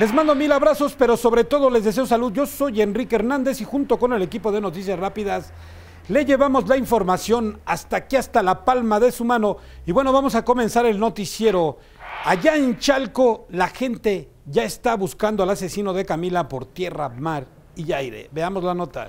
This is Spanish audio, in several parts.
Les mando mil abrazos, pero sobre todo les deseo salud. Yo soy Enrique Hernández y junto con el equipo de Noticias Rápidas le llevamos la información hasta aquí, hasta la palma de su mano. Y bueno, vamos a comenzar el noticiero. Allá en Chalco, la gente ya está buscando al asesino de Camila por tierra, mar y aire. Veamos la nota.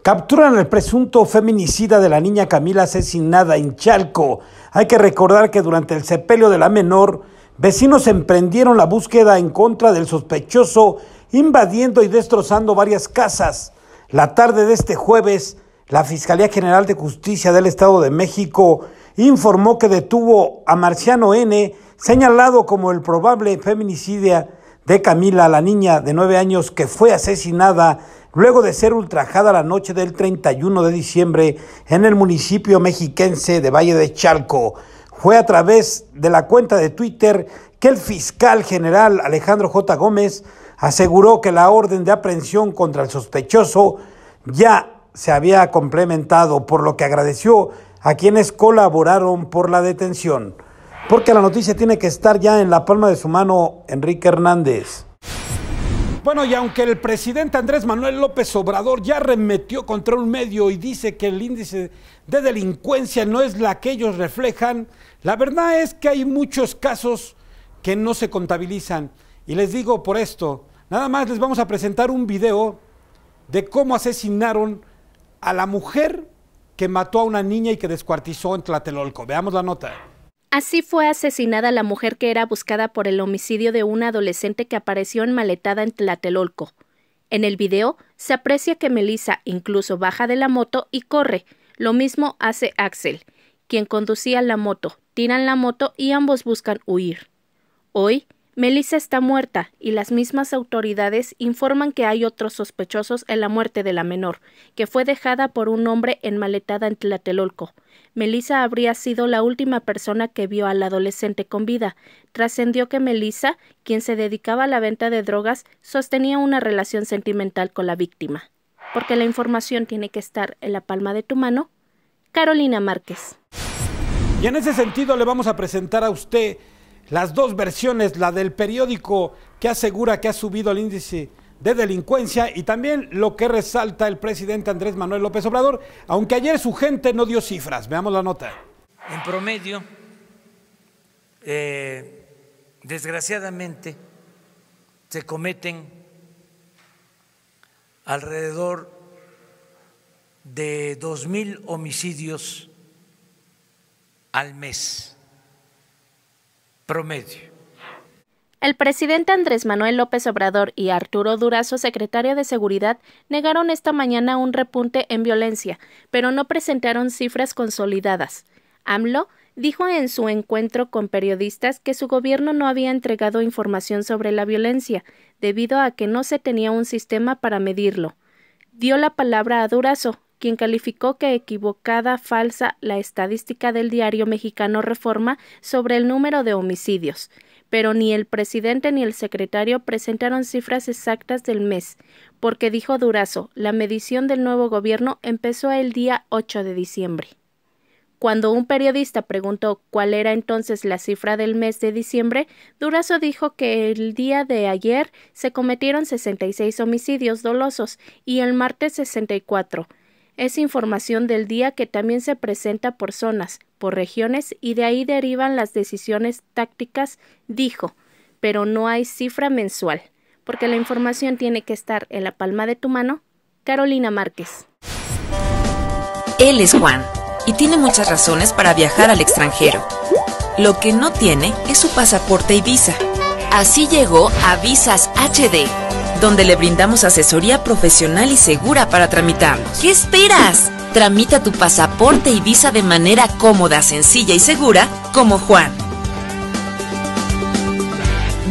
Capturan el presunto feminicida de la niña Camila asesinada en Chalco. Hay que recordar que durante el sepelio de la menor, Vecinos emprendieron la búsqueda en contra del sospechoso, invadiendo y destrozando varias casas. La tarde de este jueves, la Fiscalía General de Justicia del Estado de México informó que detuvo a Marciano N., señalado como el probable feminicidio de Camila, la niña de nueve años que fue asesinada luego de ser ultrajada la noche del 31 de diciembre en el municipio mexiquense de Valle de Chalco. Fue a través de la cuenta de Twitter que el fiscal general Alejandro J. Gómez aseguró que la orden de aprehensión contra el sospechoso ya se había complementado, por lo que agradeció a quienes colaboraron por la detención. Porque la noticia tiene que estar ya en la palma de su mano, Enrique Hernández. Bueno, y aunque el presidente Andrés Manuel López Obrador ya remetió contra un medio y dice que el índice de delincuencia no es la que ellos reflejan, la verdad es que hay muchos casos que no se contabilizan. Y les digo por esto, nada más les vamos a presentar un video de cómo asesinaron a la mujer que mató a una niña y que descuartizó en Tlatelolco. Veamos la nota. Así fue asesinada la mujer que era buscada por el homicidio de una adolescente que apareció enmaletada en Tlatelolco. En el video se aprecia que Melissa incluso baja de la moto y corre. Lo mismo hace Axel, quien conducía la moto, tiran la moto y ambos buscan huir. Hoy, Melissa está muerta y las mismas autoridades informan que hay otros sospechosos en la muerte de la menor, que fue dejada por un hombre enmaletada en Tlatelolco. Melissa habría sido la última persona que vio al adolescente con vida. Trascendió que Melissa, quien se dedicaba a la venta de drogas, sostenía una relación sentimental con la víctima. Porque la información tiene que estar en la palma de tu mano. Carolina Márquez. Y en ese sentido le vamos a presentar a usted las dos versiones, la del periódico que asegura que ha subido el índice de delincuencia y también lo que resalta el presidente Andrés Manuel López Obrador, aunque ayer su gente no dio cifras. Veamos la nota. En promedio, eh, desgraciadamente, se cometen alrededor de 2.000 homicidios al mes promedio. El presidente Andrés Manuel López Obrador y Arturo Durazo, secretario de Seguridad, negaron esta mañana un repunte en violencia, pero no presentaron cifras consolidadas. AMLO dijo en su encuentro con periodistas que su gobierno no había entregado información sobre la violencia, debido a que no se tenía un sistema para medirlo. Dio la palabra a Durazo, quien calificó que equivocada falsa la estadística del diario mexicano Reforma sobre el número de homicidios, pero ni el presidente ni el secretario presentaron cifras exactas del mes, porque dijo Durazo, la medición del nuevo gobierno empezó el día 8 de diciembre. Cuando un periodista preguntó cuál era entonces la cifra del mes de diciembre, Durazo dijo que el día de ayer se cometieron 66 homicidios dolosos y el martes 64, es información del día que también se presenta por zonas, por regiones y de ahí derivan las decisiones tácticas, dijo, pero no hay cifra mensual, porque la información tiene que estar en la palma de tu mano. Carolina Márquez. Él es Juan y tiene muchas razones para viajar al extranjero. Lo que no tiene es su pasaporte y visa. Así llegó a Visas HD donde le brindamos asesoría profesional y segura para tramitar ¿Qué esperas? Tramita tu pasaporte y visa de manera cómoda, sencilla y segura, como Juan.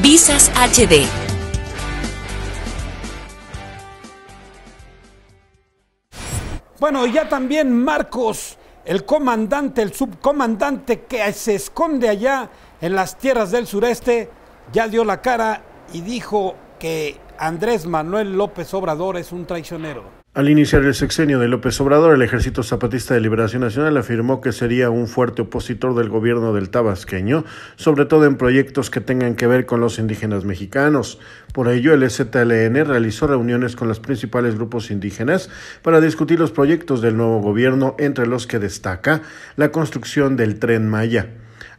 Visas HD. Bueno, ya también Marcos, el comandante, el subcomandante que se esconde allá en las tierras del sureste, ya dio la cara y dijo que Andrés Manuel López Obrador es un traicionero. Al iniciar el sexenio de López Obrador, el Ejército Zapatista de Liberación Nacional afirmó que sería un fuerte opositor del gobierno del tabasqueño, sobre todo en proyectos que tengan que ver con los indígenas mexicanos. Por ello, el STLN e realizó reuniones con los principales grupos indígenas para discutir los proyectos del nuevo gobierno, entre los que destaca la construcción del tren Maya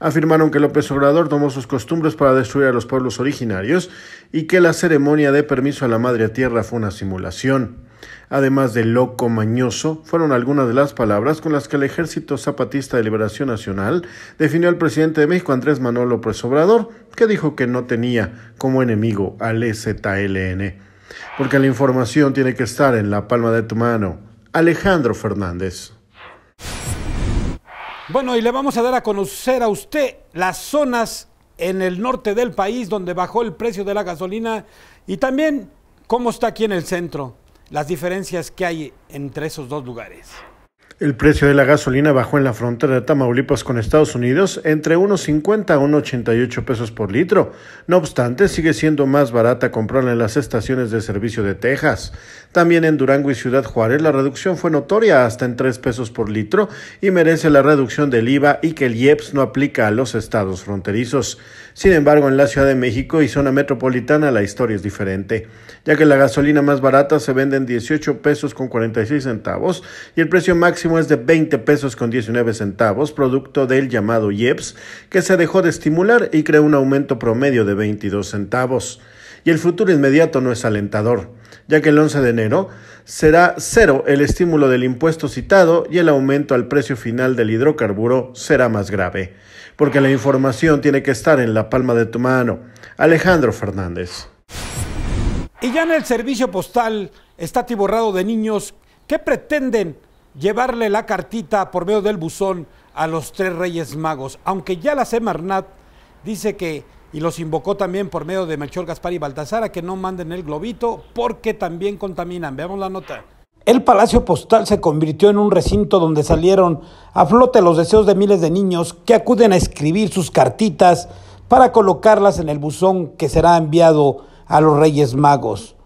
afirmaron que López Obrador tomó sus costumbres para destruir a los pueblos originarios y que la ceremonia de permiso a la Madre Tierra fue una simulación. Además de loco mañoso, fueron algunas de las palabras con las que el Ejército Zapatista de Liberación Nacional definió al presidente de México Andrés Manuel López Obrador, que dijo que no tenía como enemigo al EZLN. Porque la información tiene que estar en la palma de tu mano. Alejandro Fernández. Bueno, y le vamos a dar a conocer a usted las zonas en el norte del país donde bajó el precio de la gasolina y también cómo está aquí en el centro, las diferencias que hay entre esos dos lugares. El precio de la gasolina bajó en la frontera de Tamaulipas con Estados Unidos entre 1.50 a 1.88 pesos por litro. No obstante, sigue siendo más barata comprarla en las estaciones de servicio de Texas. También en Durango y Ciudad Juárez la reducción fue notoria hasta en 3 pesos por litro y merece la reducción del IVA y que el IEPS no aplica a los estados fronterizos. Sin embargo, en la Ciudad de México y zona metropolitana la historia es diferente, ya que la gasolina más barata se vende en 18 pesos con 46 centavos y el precio máximo es de 20 pesos con 19 centavos, producto del llamado IEPS, que se dejó de estimular y creó un aumento promedio de 22 centavos. Y el futuro inmediato no es alentador, ya que el 11 de enero será cero el estímulo del impuesto citado y el aumento al precio final del hidrocarburo será más grave, porque la información tiene que estar en la palma de tu mano. Alejandro Fernández. Y ya en el servicio postal está atiborrado de niños que pretenden llevarle la cartita por medio del buzón a los tres reyes magos, aunque ya la Semarnat dice que, y los invocó también por medio de Melchor Gaspar y Baltasar, a que no manden el globito porque también contaminan. Veamos la nota. El Palacio Postal se convirtió en un recinto donde salieron a flote los deseos de miles de niños que acuden a escribir sus cartitas para colocarlas en el buzón que será enviado a los Reyes Magos.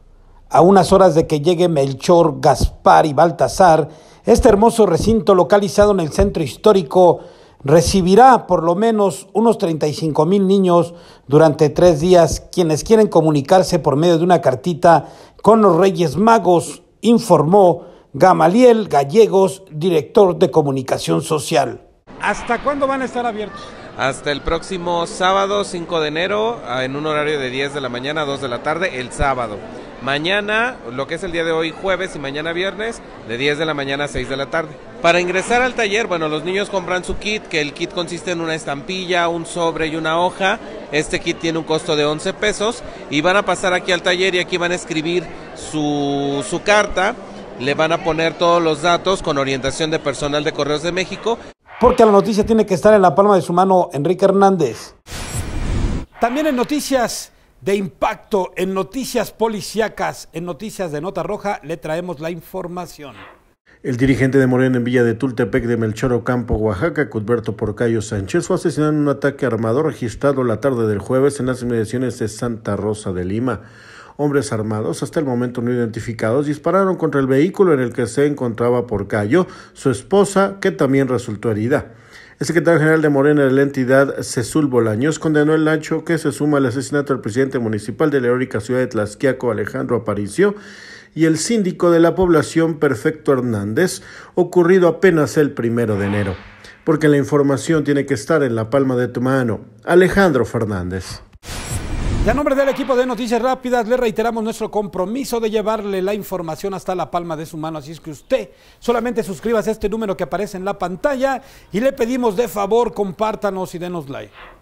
A unas horas de que llegue Melchor, Gaspar y Baltasar, este hermoso recinto localizado en el centro histórico recibirá por lo menos unos 35 mil niños durante tres días quienes quieren comunicarse por medio de una cartita con los Reyes Magos, informó Gamaliel Gallegos, director de comunicación social. ¿Hasta cuándo van a estar abiertos? hasta el próximo sábado 5 de enero en un horario de 10 de la mañana a 2 de la tarde el sábado. Mañana, lo que es el día de hoy jueves y mañana viernes, de 10 de la mañana a 6 de la tarde. Para ingresar al taller, bueno, los niños compran su kit, que el kit consiste en una estampilla, un sobre y una hoja. Este kit tiene un costo de 11 pesos y van a pasar aquí al taller y aquí van a escribir su, su carta. Le van a poner todos los datos con orientación de personal de Correos de México porque la noticia tiene que estar en la palma de su mano Enrique Hernández. También en noticias de impacto, en noticias policíacas, en noticias de nota roja, le traemos la información. El dirigente de Morena en Villa de Tultepec de Melchor Ocampo, Oaxaca, Cudberto Porcayo Sánchez, fue asesinado en un ataque armado registrado la tarde del jueves en las inmediaciones de Santa Rosa de Lima. Hombres armados, hasta el momento no identificados, dispararon contra el vehículo en el que se encontraba por Porcayo, su esposa, que también resultó herida. El secretario general de Morena de la entidad, Cesul Bolaños, condenó el hecho que se suma al asesinato del presidente municipal de la heroica ciudad de Tlaxiaco, Alejandro Aparicio, y el síndico de la población, Perfecto Hernández, ocurrido apenas el primero de enero. Porque la información tiene que estar en la palma de tu mano. Alejandro Fernández. En a nombre del equipo de Noticias Rápidas, le reiteramos nuestro compromiso de llevarle la información hasta la palma de su mano. Así es que usted solamente suscríbase a este número que aparece en la pantalla y le pedimos de favor compártanos y denos like.